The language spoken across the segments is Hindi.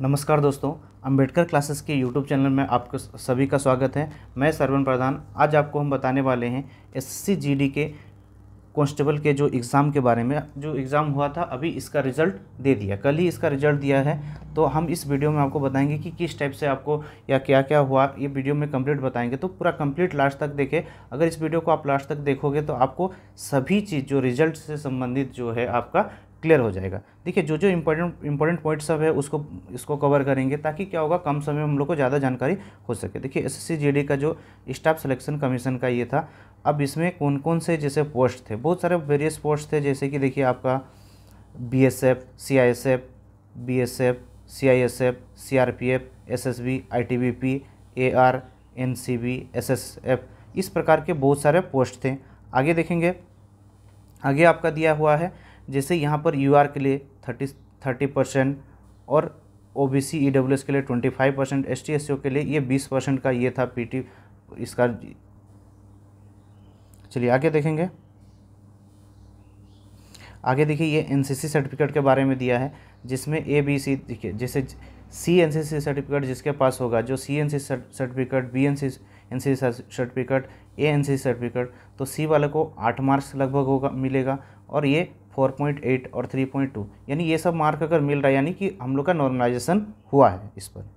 नमस्कार दोस्तों अंबेडकर क्लासेस के यूट्यूब चैनल में आपको सभी का स्वागत है मैं सरवन प्रधान आज आपको हम बताने वाले हैं एसएससी जीडी के कांस्टेबल के जो एग्ज़ाम के बारे में जो एग्ज़ाम हुआ था अभी इसका रिज़ल्ट दे दिया कल ही इसका रिज़ल्ट दिया है तो हम इस वीडियो में आपको बताएंगे कि किस टाइप से आपको या क्या क्या हुआ ये वीडियो में कंप्लीट बताएंगे तो पूरा कंप्लीट लास्ट तक देखें अगर इस वीडियो को आप लास्ट तक देखोगे तो आपको सभी चीज़ जो रिज़ल्ट से संबंधित जो है आपका क्लियर हो जाएगा देखिए जो जो इम्पोर्टेंट इम्पोर्टेंट पॉइंट सब है उसको इसको कवर करेंगे ताकि क्या होगा कम समय में हम लोग को ज़्यादा जानकारी हो सके देखिए एसएससी का जो स्टाफ सिलेक्शन कमीशन का ये था अब इसमें कौन कौन से जैसे पोस्ट थे बहुत सारे वेरियस पोस्ट थे जैसे कि देखिए आपका B S F C I S F B S F C I S F C R P F S S B I T B P A R N C B S S F इस प्रकार के बहुत सारे पोस्ट थे आगे देखेंगे आगे आपका दिया हुआ है जैसे यहाँ पर यू के लिए थर्टी थर्टी परसेंट और O B C E W S के लिए twenty five percent S T S O के लिए ये बीस परसेंट का ये था पी टी इसका चलिए आगे देखेंगे आगे देखिए ये एन सी सी सर्टिफिकेट के बारे में दिया है जिसमें ए बी सी देखिए जैसे सी एन सी सी सर्टिफिकेट जिसके पास होगा जो C N C certificate B N C N C certificate A N C certificate तो सी वाले को आठ मार्क्स लगभग होगा मिलेगा और ये 4.8 और 3.2 यानी ये सब मार्क अगर मिल रहा है यानी कि हम लोग का नॉर्मलाइजेशन हुआ है इस पर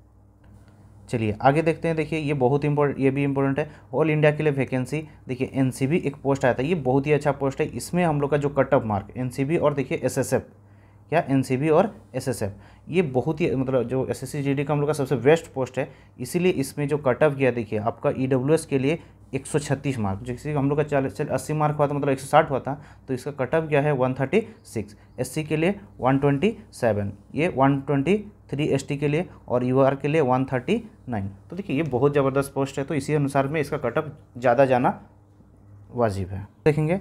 चलिए आगे देखते हैं देखिए ये बहुत इंपॉर्टेंट ये भी इंपॉर्टेंट है ऑल इंडिया के लिए वैकेंसी देखिए एन एक पोस्ट आया था ये बहुत ही अच्छा पोस्ट है इसमें हम लोग का जो कट ऑफ मार्क एन और देखिए एस क्या एन और एस ये बहुत ही मतलब जो एस एस का हम लोग का सबसे बेस्ट पोस्ट है इसीलिए इसमें जो कट ऑफ किया देखिए आपका ई e के लिए 136 मार्क जैसे हम लोग का चालीस अस्सी मार्क हुआ था मतलब 160 हुआ था तो इसका कटअप क्या है 136 सी के लिए 127 ये 123 एसटी के लिए और यूआर के लिए 139 तो देखिए ये बहुत ज़बरदस्त पोस्ट है तो इसी अनुसार में इसका कटअप ज़्यादा जाना वाजिब है देखेंगे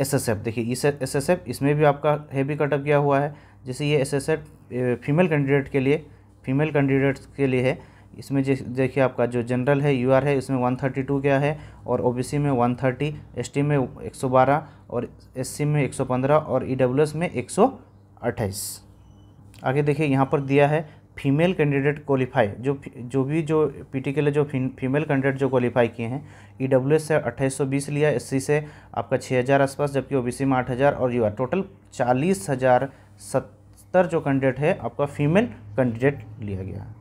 एस एस एफ देखिए इस एस एस एफ इसमें भी आपका हैवी कटअप किया हुआ है जैसे ये S S F female candidate के लिए फीमेल कैंडिडेट्स के लिए है इसमें देखिए आपका जो जनरल है यूआर है इसमें वन थर्टी टू क्या है और ओबीसी में वन थर्टी एस में एक सौ बारह और एससी में एक सौ पंद्रह और ई e में एक सौ अट्ठाईस आगे देखिए यहाँ पर दिया है फीमेल कैंडिडेट क्वालिफाई जो जो भी जो पीटी के लिए जो फीमेल कैंडिडेट जो क्वालिफाई किए हैं ई डब्ल्यू एस से अट्ठाईस लिया एस से आपका छः आसपास जबकि ओ में आठ और यू टोटल चालीस हज़ार सत्तर जो कैंडिडेट है आपका फीमेल कैंडिडेट लिया गया है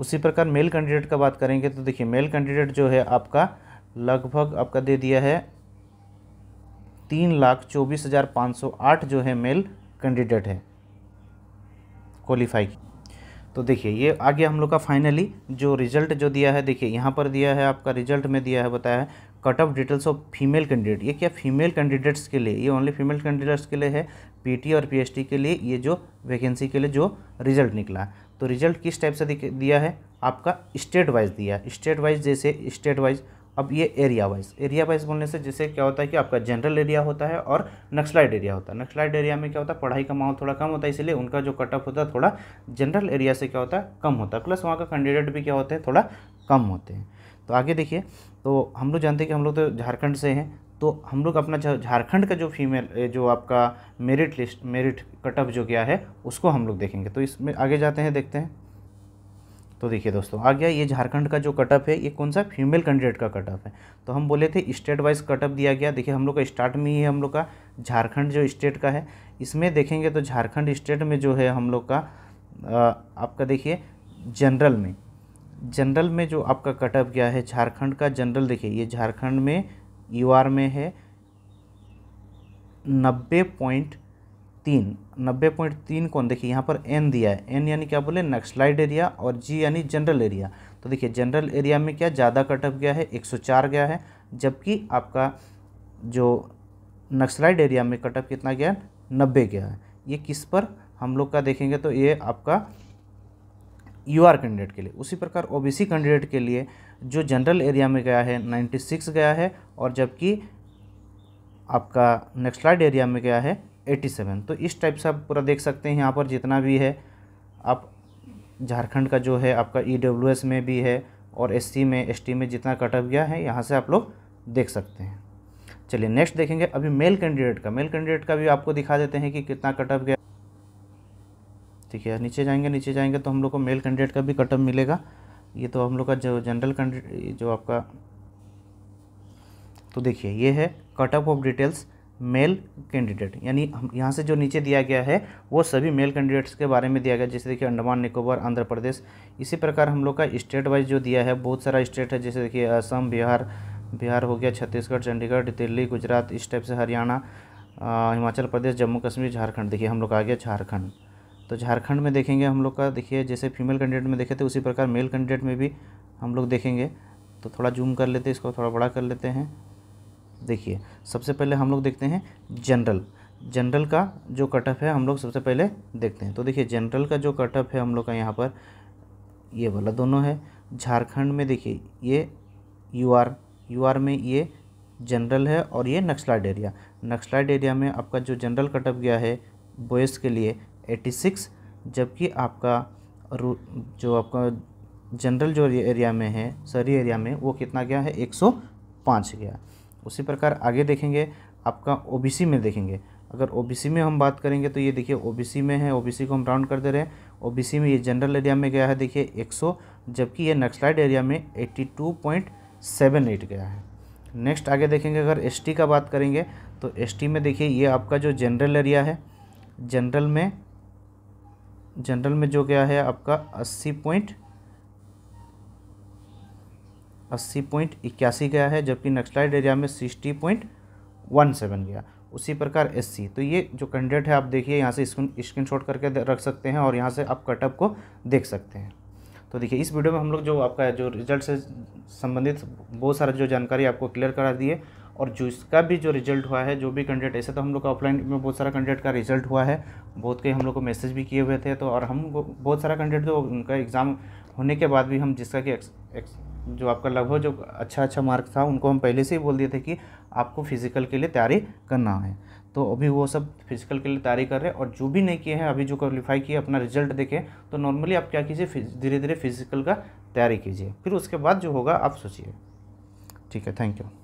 उसी प्रकार मेल कैंडिडेट का बात करेंगे तो देखिए मेल कैंडिडेट जो है आपका लगभग आपका दे दिया है तीन लाख चौबीस हज़ार पाँच सौ आठ जो है मेल कैंडिडेट है क्वालिफाई तो देखिए ये आ गया हम लोग का फाइनली जो रिजल्ट जो दिया है देखिए यहाँ पर दिया है आपका रिजल्ट में दिया है बताया है cut off details of female candidate ये क्या फीमेल कैंडिडेट्स के लिए ये ओनली फीमेल कैंडिडेट्स के लिए है पीटी और पीएचटी के लिए ये जो वैकेंसी के लिए जो रिजल्ट निकला तो रिजल्ट किस टाइप से दिया है आपका स्टेट वाइज दिया है स्टेट वाइज जैसे स्टेट वाइज अब ये एरिया वाइज एरिया वाइज बोलने से जैसे क्या होता है कि आपका जनरल एरिया होता है और नक्सलाइड एरिया होता है नक्सलाइड एरिया में क्या होता है पढ़ाई का माहौल थोड़ा कम होता है इसलिए उनका जो कटअप होता है थोड़ा जनरल एरिया से क्या होता है कम होता है प्लस वहाँ का कैंडिडेट भी क्या होते हैं थोड़ा कम होते हैं तो आगे देखिए तो हम लोग जानते हैं कि हम लोग तो झारखंड से हैं तो हम लोग अपना झारखंड का जो फीमेल जो आपका मेरिट लिस्ट मेरिट कटअप जो गया है उसको हम लोग देखेंगे तो इसमें आगे जाते हैं देखते हैं तो देखिए दोस्तों आ गया ये झारखंड का जो कटअप है ये कौन सा फीमेल कैंडिडेट का कटअप है तो हम बोले थे स्टेट वाइज कटअप दिया गया देखिए हम लोग का स्टार्ट में ही है हम लोग का झारखंड जो स्टेट का है इसमें देखेंगे तो झारखंड स्टेट में जो है हम लोग का आपका देखिए जनरल में जनरल में जो आपका कटअप गया है झारखंड का जनरल देखिए ये झारखंड में यू आर में है नब्बे पॉइंट तीन नब्बे पॉइंट तीन कौन देखिए यहाँ पर एन दिया है एन यानी क्या बोले नक्सलाइड एरिया और जी यानी जनरल एरिया तो देखिए जनरल एरिया में क्या ज़्यादा कटअप गया है चार गया है जबकि आपका जो नक्सलाइड एरिया में कटअप कितना गया है नब्बे गया है ये किस पर हम लोग का देखेंगे तो ये आपका यू आर कैंडिडेट के लिए उसी प्रकार ओ बी सी कैंडिडेट के लिए जो जनरल एरिया में गया है नाइन्टी सिक्स गया है और जबकि आपका नेक्स्ट लाइड एरिया में गया है एटी सेवन तो इस टाइप से आप पूरा देख सकते हैं यहाँ पर जितना भी है आप झारखंड का जो है आपका ई डब्ल्यू एस में भी है और एस सी में एस टी में जितना कटअप गया है यहाँ से आप लोग देख सकते हैं चलिए नेक्स्ट देखेंगे अभी मेल कैंडिडेट का मेल कैंडिडेट का भी आपको दिखा देते हैं कि कितना कटअप गया ठीक है नीचे जाएंगे नीचे जाएंगे तो हम लोग को मेल कैंडिडेट का भी कटअप मिलेगा ये तो हम लोग का जो जनरल कैंडिडेट जो आपका तो देखिए ये है cut up off details male candidate यानी हम यहाँ से जो नीचे दिया गया है वो सभी मेल कैंडिडेट्स के बारे में दिया गया जैसे देखिए अंडमान निकोबार आंध्र प्रदेश इसी प्रकार हम लोग का स्टेट वाइज जो दिया है बहुत सारा स्टेट है जैसे देखिए असम बिहार बिहार हो गया छत्तीसगढ़ चंडीगढ़ दिल्ली गुजरात इस टाइप से हरियाणा हिमाचल प्रदेश जम्मू कश्मीर झारखंड देखिए हम लोग आ गया झारखंड तो झारखंड में देखेंगे हम लोग का देखिए जैसे फीमेल कैंडिडेट में देखे थे उसी प्रकार मेल कैंडिडेट में भी हम लोग देखेंगे तो थोड़ा जूम कर लेते हैं इसको थोड़ा बड़ा कर लेते हैं देखिए सबसे पहले हम लोग देखते हैं जनरल जनरल का जो कटअप है हम लोग सबसे पहले देखते हैं तो देखिए जनरल का जो कटअप है हम लोग का यहाँ पर ये वाला दोनों है झारखंड में देखिए ये यू आर यू आर में ये जनरल है और ये नक्सलाइड एरिया नक्सलाइड एरिया में आपका जो जनरल कटअप गया है बॉयज़ के लिए एट्टी सिक्स जबकि आपका जो आपका जनरल जो एरिया में है शहरी एरिया में वो कितना गया है एक सौ पाँच गया उसी प्रकार आगे देखेंगे आपका ओबीसी में देखेंगे अगर ओबीसी में हम बात करेंगे तो ये देखिए ओबीसी में है ओबीसी को हम राउंड कर दे रहे हैं ओ में ये जनरल एरिया में गया है देखिए 100 जबकि ये नक्सलाइड एरिया में 82.78 गया है नेक्स्ट आगे देखेंगे अगर एसटी का बात करेंगे तो एसटी में देखिए ये आपका जो जनरल एरिया है जनरल में जनरल में जो गया है आपका अस्सी पॉइंट अस्सी पॉइंट इक्यासी गया है जबकि नक्सलाइड एरिया में सिक्सटी पॉइंट वन सेवन गया उसी प्रकार एस सी तो ये जो कैंडिडेट है आप देखिए यहाँ से स्क्रीन शॉट करके रख सकते हैं और यहाँ से आप कटअप को देख सकते हैं तो देखिए इस वीडियो में हम लोग जो आपका जो रिजल्ट से संबंधित बहुत सारा जो जानकारी आपको क्लियर करा दिए और जिसका भी जो रिजल्ट हुआ है जो भी कैंडिडेट ऐसे तो हम लोग का ऑफलाइन में बहुत सारा कैंडिडेट का रिजल्ट हुआ है बहुत कई हम लोग को मैसेज भी किए हुए थे तो और हम बहुत सारा कैंडिडेट तो उनका एग्ज़ाम होने के बाद भी हम जिसका कि जो आपका लगभग जो अच्छा अच्छा मार्क था उनको हम पहले से ही बोल दिए थे कि आपको फिज़िकल के लिए तैयारी करना है तो अभी वो सब फिजिकल के लिए तैयारी कर रहे हैं और जो भी नहीं किए हैं अभी जो क्वालिफाई किए अपना रिजल्ट देखें तो नॉर्मली आप क्या कीजिए धीरे धीरे फिजिकल का तैयारी कीजिए फिर उसके बाद जो होगा आप सोचिए ठीक है थैंक यू